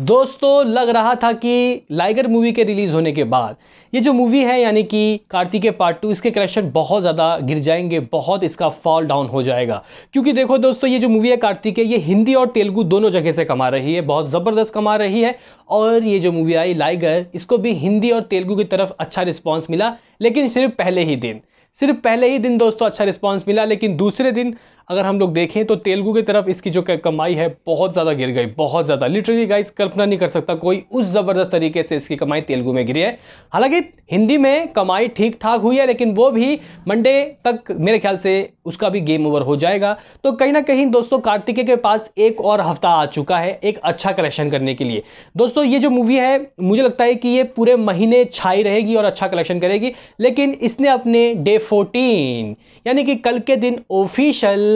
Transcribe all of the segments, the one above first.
दोस्तों लग रहा था कि लाइगर मूवी के रिलीज़ होने के बाद ये जो मूवी है यानी कि के पार्ट टू इसके कलेक्शन बहुत ज़्यादा गिर जाएंगे बहुत इसका फॉल डाउन हो जाएगा क्योंकि देखो दोस्तों ये जो मूवी है कार्तिके ये हिंदी और तेलुगु दोनों जगह से कमा रही है बहुत ज़बरदस्त कमा रही है और ये जो मूवी आई लाइगर इसको भी हिंदी और तेलुगू की तरफ अच्छा रिस्पॉन्स मिला लेकिन सिर्फ पहले ही दिन सिर्फ पहले ही दिन दोस्तों अच्छा रिस्पॉन्स मिला लेकिन दूसरे दिन अगर हम लोग देखें तो तेलुगु की तरफ इसकी जो कमाई है बहुत ज़्यादा गिर गई बहुत ज़्यादा लिटरली गाइस कल्पना नहीं कर सकता कोई उस ज़बरदस्त तरीके से इसकी कमाई तेलुगु में गिरी है हालांकि हिंदी में कमाई ठीक ठाक हुई है लेकिन वो भी मंडे तक मेरे ख्याल से उसका भी गेम ओवर हो जाएगा तो कहीं ना कहीं दोस्तों कार्तिके के पास एक और हफ्ता आ चुका है एक अच्छा कलेक्शन करने के लिए दोस्तों ये जो मूवी है मुझे लगता है कि ये पूरे महीने छाई रहेगी और अच्छा कलेक्शन करेगी लेकिन इसने अपने डे फोर्टीन यानी कि कल के दिन ऑफिशियल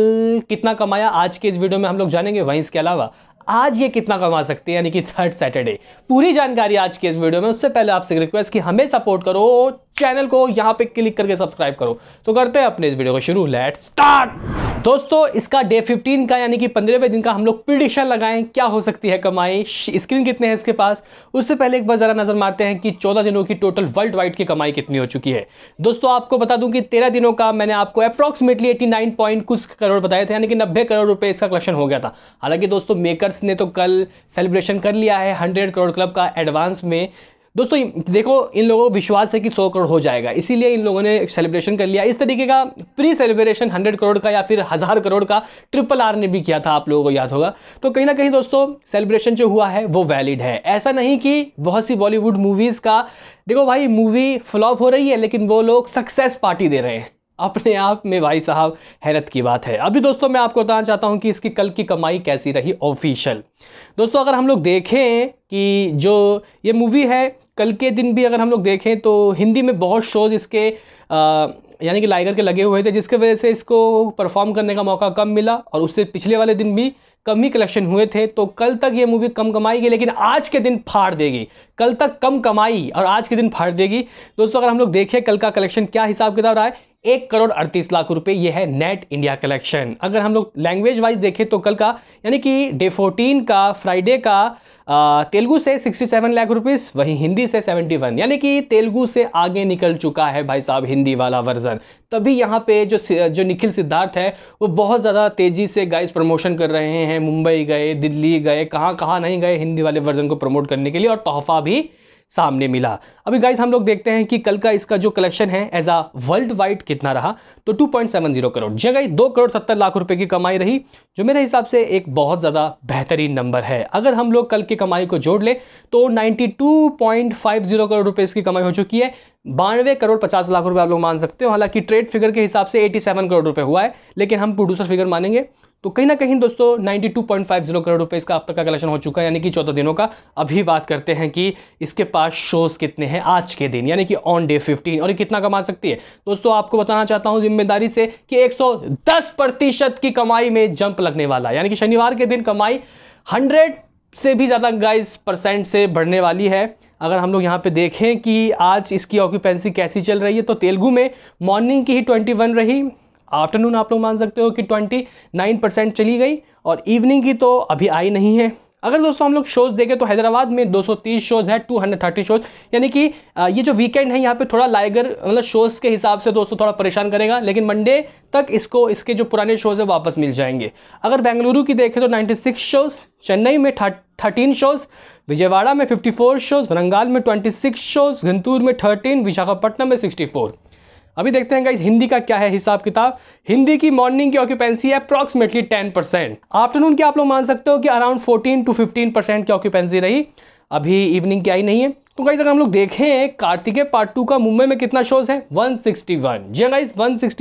कितना कमाया आज के इस वीडियो में हम लोग जानेंगे वहीं इसके अलावा आज ये कितना कमा सकते हैं यानी कि थर्ड सैटरडे पूरी जानकारी आज के इस वीडियो में उससे पहले आपसे रिक्वेस्ट कि हमें सपोर्ट करो चैनल को यहाँ पे क्लिक करके सब्सक्राइब करो तो करते हैं अपने इस वीडियो को शुरू लेट स्टार्ट दोस्तों इसका डे 15 का यानी कि पंद्रहवें दिन का हम लोग प्रिडिक्शन लगाएं क्या हो सकती है कमाई स्क्रीन कितने हैं इसके पास उससे पहले एक बार ज़रा नज़र मारते हैं कि 14 दिनों की टोटल वर्ल्ड वाइड की कमाई कितनी हो चुकी है दोस्तों आपको बता दूं कि 13 दिनों का मैंने आपको अप्रॉक्सीमेटली एटी पॉइंट कुछ करोड़ बताए थे यानी कि नब्बे करोड़ रुपये इसका कलेक्शन हो गया था हालांकि दोस्तों मेकर्स ने तो कल सेलिब्रेशन कर लिया है हंड्रेड करोड़ क्लब का एडवांस में दोस्तों देखो इन लोगों को विश्वास है कि सौ करोड़ हो जाएगा इसीलिए इन लोगों ने सेलिब्रेशन कर लिया इस तरीके का प्री सेलिब्रेशन हंड्रेड करोड़ का या फिर हज़ार करोड़ का ट्रिपल आर ने भी किया था आप लोगों को याद होगा तो कहीं ना कहीं दोस्तों सेलिब्रेशन जो हुआ है वो वैलिड है ऐसा नहीं कि बहुत सी बॉलीवुड मूवीज़ का देखो भाई मूवी फ्लॉप हो रही है लेकिन वो लोग सक्सेस पार्टी दे रहे हैं अपने आप में भाई साहब हैरत की बात है अभी दोस्तों मैं आपको बताना चाहता हूं कि इसकी कल की कमाई कैसी रही ऑफिशियल दोस्तों अगर हम लोग देखें कि जो ये मूवी है कल के दिन भी अगर हम लोग देखें तो हिंदी में बहुत शोज़ इसके आ, यानी कि लाइगर के लगे हुए थे जिसके वजह से इसको परफॉर्म करने का मौका कम मिला और उससे पिछले वाले दिन भी कम ही कलेक्शन हुए थे तो कल तक ये मूवी कम कमाएगी लेकिन आज के दिन फाड़ देगी कल तक कम कमाई और आज के दिन फाड़ देगी दोस्तों अगर हम लोग देखें कल का कलेक्शन क्या हिसाब किताब रहा है एक करोड़ अड़तीस लाख रुपए ये है नेट इंडिया कलेक्शन अगर हम लोग लैंग्वेज वाइज देखें तो कल का यानी कि डे फोर्टीन का फ्राइडे का तेलुगु से 67 लाख रुपीस वहीं हिंदी से 71 यानी कि तेलुगु से आगे निकल चुका है भाई साहब हिंदी वाला वर्जन तभी यहाँ पे जो जो निखिल सिद्धार्थ है वो बहुत ज़्यादा तेज़ी से गाइस प्रमोशन कर रहे हैं मुंबई गए दिल्ली गए कहाँ कहाँ नहीं गए हिंदी वाले वर्जन को प्रमोट करने के लिए और तोहफा भी सामने मिला अभी गाइज हम लोग देखते हैं कि कल का इसका जो कलेक्शन है एज अ वर्ल्ड वाइड कितना रहा तो 2.70 करोड़ जी हाँ दो करोड़ सत्तर लाख रुपए की कमाई रही जो मेरे हिसाब से एक बहुत ज़्यादा बेहतरीन नंबर है अगर हम लोग कल की कमाई को जोड़ लें तो 92.50 करोड़ रुपए इसकी कमाई हो चुकी है बानवे करोड़ पचास लाख रुपए आप लोग मान सकते हो हालांकि ट्रेड फिगर के हिसाब से 87 करोड़ रुपए हुआ है लेकिन हम प्रोड्यूसर फिगर मानेंगे तो कहीं ना कहीं दोस्तों 92.50 करोड़ रुपए इसका अब तक का कलेक्शन हो चुका है यानी कि चौदह दिनों का अभी बात करते हैं कि इसके पास शोज़ कितने हैं आज के दिन यानी कि ऑन डे 15 और ये कितना कमा सकती है दोस्तों आपको बताना चाहता हूँ जिम्मेदारी से कि 110 प्रतिशत की कमाई में जंप लगने वाला यानी कि शनिवार के दिन कमाई हंड्रेड से भी ज़्यादा गाइस परसेंट से बढ़ने वाली है अगर हम लोग यहाँ पे देखें कि आज इसकी ऑक्यूपेंसी कैसी चल रही है तो तेलुगु में मॉर्निंग की ही 21 रही आफ्टरनून आप लोग मान सकते हो कि ट्वेंटी नाइन परसेंट चली गई और इवनिंग की तो अभी आई नहीं है अगर दोस्तों हम लोग शोज़ देखें तो हैदराबाद में 230 शोज़ है 230 शोज़ यानी कि ये जो वीकेंड है यहाँ पे थोड़ा लाइगर मतलब शोज़ के हिसाब से दोस्तों थोड़ा परेशान करेगा लेकिन मंडे तक इसको इसके जो पुराने शोज़ है वापस मिल जाएंगे अगर बेंगलुरु की देखें तो 96 शोज़ चेन्नई में थर्टीन शोज़ विजयवाड़ा में फिफ्टी शोज़ वरंगाल में ट्वेंटी शोज़ घंतूर में थर्टीन विशाखापट्टनम में सिक्सटी अभी देखते हैं गाइज हिंदी का क्या है हिसाब किताब हिंदी की मॉर्निंग की ऑक्यूपेंसी है अप्रॉक्सिमेटली टेन परसेंट आफ्टरनून की आप लोग मान सकते हो कि around fourteen to fifteen percent की ऑक्यूपेंसी रही अभी इवनिंग की आई नहीं है तो गाइज अगर हम लोग देखें कार्तिके पार्ट टू का मुंबई में कितना शोज है 161 जी गाइज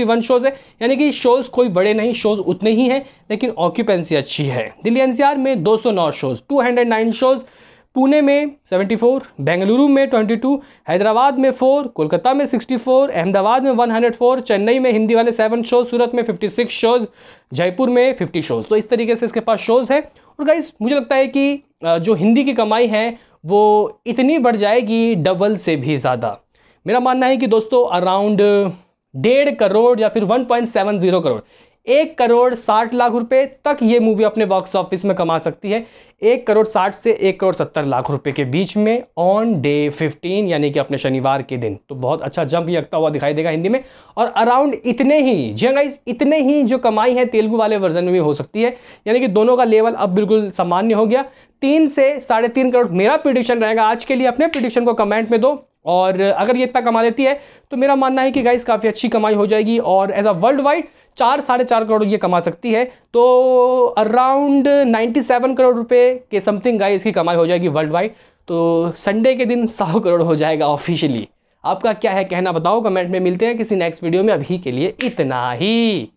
वन शोज है यानी कि शोज कोई बड़े नहीं शोज उतने ही हैं लेकिन ऑक्यूपेंसी अच्छी है दिल्ली एनसीआर में 209 शोज नाइन शोज पुणे में 74, बेंगलुरु में 22, हैदराबाद में 4, कोलकाता में 64, अहमदाबाद में 104, चेन्नई में हिंदी वाले 7 शोज सूरत में 56 शोज जयपुर में 50 शोज तो इस तरीके से इसके पास शोज हैं और गाइस मुझे लगता है कि जो हिंदी की कमाई है वो इतनी बढ़ जाएगी डबल से भी ज़्यादा मेरा मानना है कि दोस्तों अराउंड डेढ़ करोड़ या फिर वन करोड़ एक करोड़ साठ लाख रुपए तक ये मूवी अपने बॉक्स ऑफिस में कमा सकती है एक करोड़ साठ से एक करोड़ सत्तर लाख रुपए के बीच में ऑन डे फिफ्टीन यानी कि अपने शनिवार के दिन तो बहुत अच्छा जंप ही लगता हुआ दिखाई देगा हिंदी में और अराउंड इतने ही जी हाँ इतने ही जो कमाई है तेलुगु वाले वर्जन में भी हो सकती है यानी कि दोनों का लेवल अब बिल्कुल सामान्य हो गया तीन से साढ़े तीन करोड़ मेरा प्रिडिक्शन रहेगा आज के लिए अपने प्रिडिक्शन को कमेंट में दो और अगर ये इतना कमा लेती है तो मेरा मानना है कि गाइस काफ़ी अच्छी कमाई हो जाएगी और एज अ वर्ल्ड वाइड चार साढ़े चार करोड़ ये कमा सकती है तो अराउंड 97 करोड़ रुपए के समथिंग गाइस की कमाई हो जाएगी वर्ल्ड वाइड तो संडे के दिन सौ करोड़ हो जाएगा ऑफिशियली आपका क्या है कहना बताओ कमेंट में मिलते हैं किसी नेक्स्ट वीडियो में अभी के लिए इतना ही